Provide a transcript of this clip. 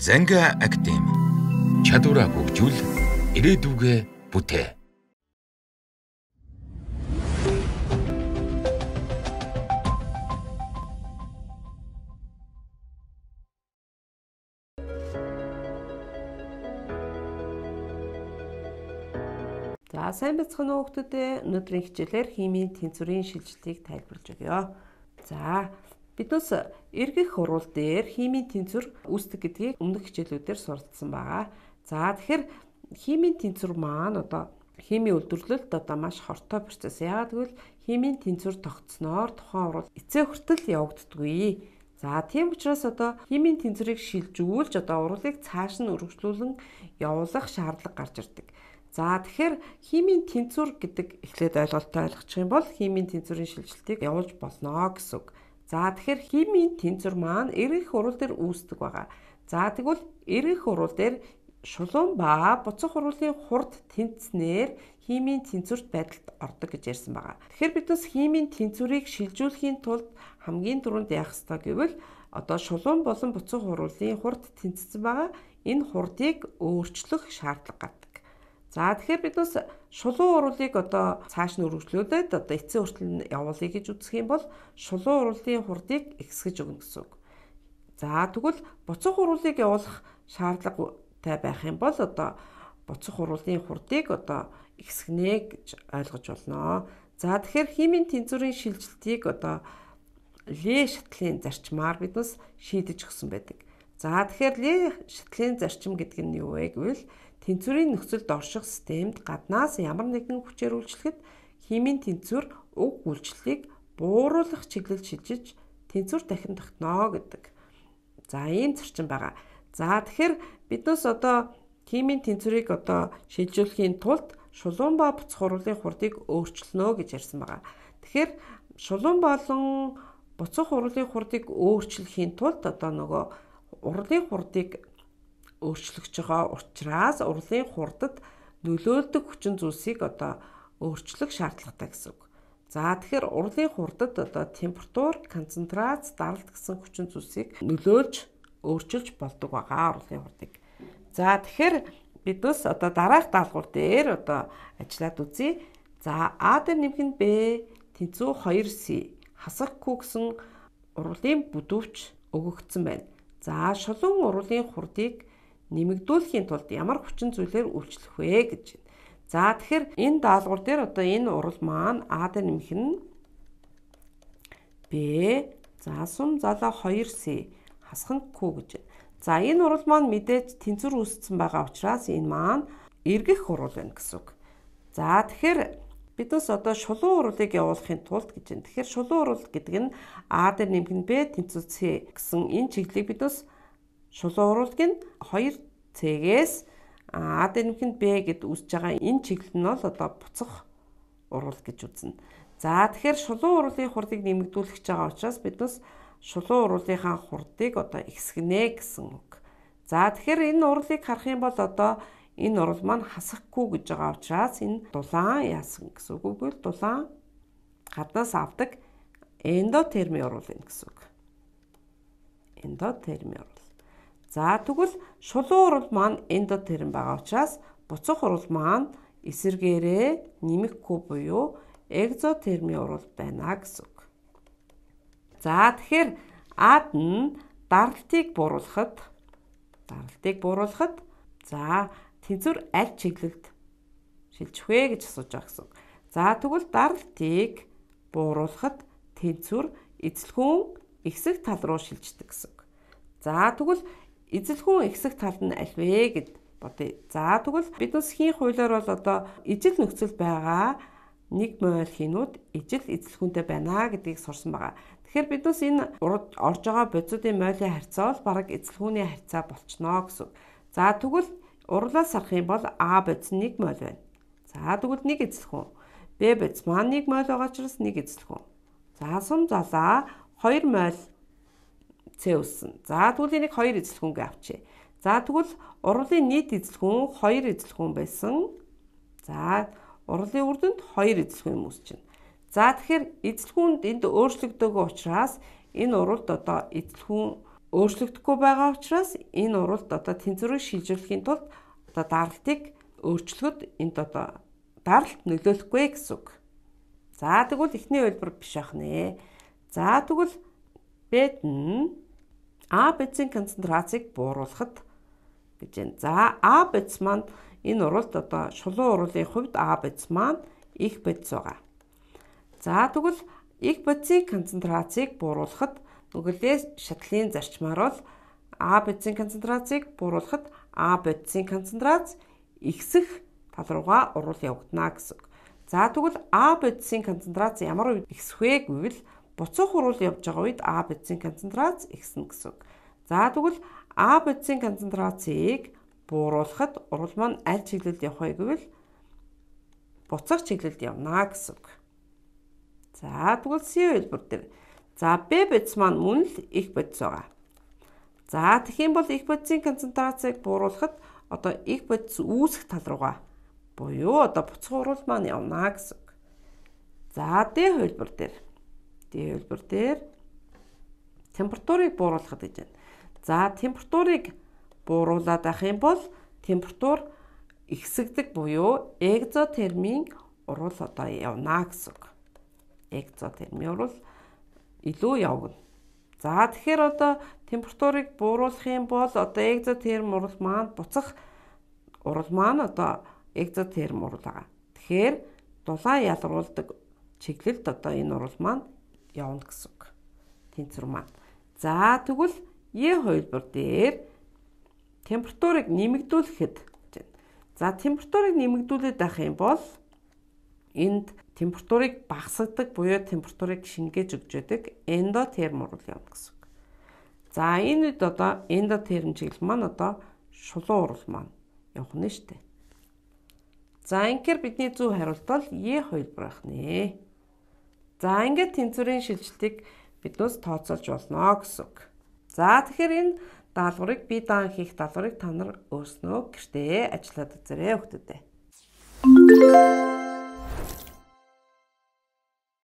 Занга Академи. Чадвараа хөгжүүл, ирээдүгэ бүтээ. За сайн бацхан уу хүмүүдээ өнөөдрийн хичээлээр химийн тэнцвэрийн шилжилтийг тайлбарж өгье. За Биднес эргэх хурал дээр химийн тэнцвэр үүсдэг гэдгийг өмнөх хичээлүүдээр суралцсан байгаа. За тэгэхээр химийн тэнцвэр маань одоо химийн үйлдвэрлэлд одоо маш хортой процесс. Яагаад гэвэл химийн тэнцвэр тогтсноор тухайн урал эцээ хүртэл явагддаггүй. За тийм учраас одоо химийн тэнцвэрийг шилжүүлж одоо уралыг цааш нь өргөжлүүлэн явуулах шаардлага гарч ирдэг. За тэгэхээр химийн тэнцвэр гэдэг эхлээд ойлголттой ойлгочих юм бол химийн тэнцвэрийн шилжилтийг явуулж болно гэсэн үг. За тэгэхээр химийн тэнцвэр маань эргэх урвал дээр үүсдэг байгаа. За тэгвэл эргэх урвал дээр шулуун ба буцах хурлын хурд тэнцснээр химийн тэнцвэрт байдалд ордог гэж ярьсан байгаа. Тэгэхээр бид бас химийн тэнцвэрийг шилжүүлэхийн тулд хамгийн түрүүнд яах ёстой гэвэл одоо шулуун болон буцах хурлын хурд тэнцсэн байгаа. Энэ хурдыг өөрчлөх шаардлага гардаг. За тэгэхээр бид бас шулуун урвалыг одоо цааш нь өргөжлүүлээд одоо эцсийн хүртэл нь явуулъя гэж үзэх юм бол шулуун урвалын хурдыг ихсгэж өгнө гэсэн үг. За тэгвэл буцах урвалыг явуулах шаардлагатай байх юм бол одоо буцах урвалын хурдыг одоо ихсгэнэ гэж ойлгож байна. За тэгэхээр химийн тэнцвэрийн шилжилтийг одоо ле шатлын зарчмаар бид бас шийдэж өгсөн байдаг. За тэгэхээр ле шатлын зарчим гэдэг нь юу вэ гэвэл Тэнцвэрийн нөхцөлд орших системд гаднаас ямар нэгэн хүчээр үйлчлэхэд химийн тэнцвэр уг үйлчлэлийг бууруулах чиглэл шилжиж тэнцвэр дахин тогтноо гэдэг. За ийм зарчим байгаа. За тэгэхээр биднээс одоо химийн тэнцвэрийг одоо шилжүүлэхийн тулд шулуун ба буц хурлын хурдыг өөрчлөнө гэж ярьсан байгаа. Тэгэхээр шулуун болон буцах хурлын хурдыг өөрчлөхийн тулд одоо нөгөө урлын хурдыг өөрчлөгдөж байгаа учраас урлын хурдад нөлөөлдөг хүчин зүйлсийг одоо өөрчлөх шаардлагатай гэсэн үг. За тэгэхээр урлын хурдад одоо температур, концентрац, даралт гэсэн хүчин зүйлсийг нөлөөлж өөрчилж болдог байгаа урлын хурдыг. За тэгэхээр бид бас одоо дараах даалгавар дээр одоо ажиллаад үзье. За А дээр нэмэх нь Б тэнцүү 2С хасах Q гэсэн урлын бүдүүвч өгөгдсөн байна. За шулуун урлын хурдыг нэмэгдүүлэхийн тулд ямар хүчин зүйлээр үйлчлэх вэ гэж байна. За тэгэхээр энэ даалгавар дээр одоо энэ урал маань А дээр нэмэх нь Б за сум залаа 2С хасхан Q гэж байна. За энэ урал маань мэдээж тэнцвэр үүссэн байгаа учраас энэ маань эргэх урал байна гэсэн үг. За тэгэхээр биднес одоо шулуун уралыг явуулахын тулд гэж байна. Тэгэхээр шулуун урал гэдэг нь А дээр нэмэх нь Б тэнцвэр С гэсэн энэ чиглэлийг биднес Шулуун уралдг нь 2C-гээс А дэнвхэнд Б гэд үсэж байгаа энэ чиглэл нь бол одоо буцах урал гэж үзнэ. За тэгэхээр шулуун уралын хурдыг нэмэгдүүлэх гэж байгаа учраас бид бас шулуун уралынхаа хурдыг одоо ихсгэнэ гэсэн үг. За тэгэхээр энэ уралыг харах юм бол одоо энэ урал маань хасахгүй гэж байгаа учраас энэ дулаан яасан гэсэн үг үгүй дулаан гаднаас авдаг эндотерми урал юм гэсэн үг. Эндотерми урал. За тэгвэл шулуун урал маань эндотерм байгаа учраас буцах урал маань эсэргээрээ нимэггүй буюу экзотерми урал байна гэсэн үг. За тэгэхээр ад нь даралтыг буруулахад даралтыг буруулахад за тэнцвэр аль чиглэлд шилжих вэ гэж асууж байгаа гэсэн. За тэгвэл даралтыг буруулахад тэнцвэр эзлэхүүн ихсэх тал руу шилждэг гэсэн. За тэгвэл эзэлхүүн ихсэх тал нь аль вэ гэд бодъё. За тэгвэл биднес хийн хуулиар бол одоо ижил нөхцөл байгаа нэг морь хийнүүд ижил эзэлхүүнтэй байна гэдгийг сурсан байгаа. Тэгэхээр биднес энэ орж байгаа бодисуудын морийн харьцаа бол бараг эзэлхүүний харьцаа болчихно гэсэн. За тэгвэл урлаас харах юм бол А бодис нэг морь байна. За тэгвэл нэг эзэлхүүн. Б бодис маань нэг морь байгаа учраас нэг эзэлхүүн. За сум залаа 2 морь C үссэн. За тэгвэл энийг 2 эзлэхүүнгээ авчээ. За тэгвэл урлын нийт эзлэхүүн 2 эзлэхүүн байсан. За урлын үр дүнд 2 эзлэхүүн юм үсчин. За тэгэхээр эзлэхүүнд энд өөрчлөгдөөгүй учраас энэ уралд одоо эзлэхүүн өөрчлөгдөхгүй байгаа учраас энэ уралд одоо тэнцвэрийг шилжүүлэхийн тулд одоо даралтыг өөрчлөхөд энд одоо даралт нөлөөлөхгүй гэсэн үг. За тэгвэл эхний хэлбэр биш ах нэ. За тэгвэл бэд нь А бицийн концентрацийг бууруулахад гэж байна. За А биц маань энэ уралд одоо шулуун уралын хувьд А биц маань их биц байгаа. За тэгвэл их бицийн концентрацийг бууруулахад нүгэлээ шатлын зарчмаар бол А бицийн концентрацийг бууруулахад А бодисын концентрац ихсэх тал руугаа урвал явагдана гэсэн. За тэгвэл А бодисын концентрац ямар үед ихсэх вэ гэвэл буцаа хуруул явж байгаа үед А бодисын концентрац ихснэ гэсэн. За тэгвэл А бодисын концентрацыг бууруулахад урал маань аль чиглэлд явах вэ гэвэл буцах чиглэлд явна гэсэн. За тэгвэл С хэлбэр дээр за Б бодис маань мөн л их бодис байгаа. За тэгэх юм бол их бодисын концентрацыг бууруулахад одоо их бодис үүсэх тал руугаа буюу одоо буцах урал маань явна гэсэн. За Д хэлбэр дээр Дээд хөлбөр дээр температурыг бууруулахад гэж байна. За температурыг бууруулад авах юм бол температур ихсэгдэг буюу экзотермийн урал одоо явна гэсэн үг. Экзотермийн урал илүү явна. За тэгэхээр одоо температурыг бууруулах юм бол одоо экзотерм урал маань буцах урал маань одоо экзотерм урал байгаа. Тэгэхээр дулаан ялруулдаг чиглэлд одоо энэ урал маань явна гэсэн үг. Тэнцвэр маань. За тэгвэл Е хувилбар дээр температурыг нэмэгдүүлэхэд за температурыг нэмэгдүүлээд байх юм бол энд температурыг багасгадаг буюу температурыг шингээж өгч байдаг эндотерм урвал явна гэсэн үг. За энэ үед одоо эндотерм чиглэл маань одоо шулуун урвал маань явах нь шүү дээ. За ингээр бидний зөв хариулт бол Е2 байх нэ. За ингээд тэнцвэрийн шилжилтийг биднээс тооцоолж болно гэсэн үг. За тэгэхээр энэ даалгаврыг би даан хийх даалгаврыг та нар өөрснөө гэртээ ажиллаад үзээрэй хүүхдүүдээ.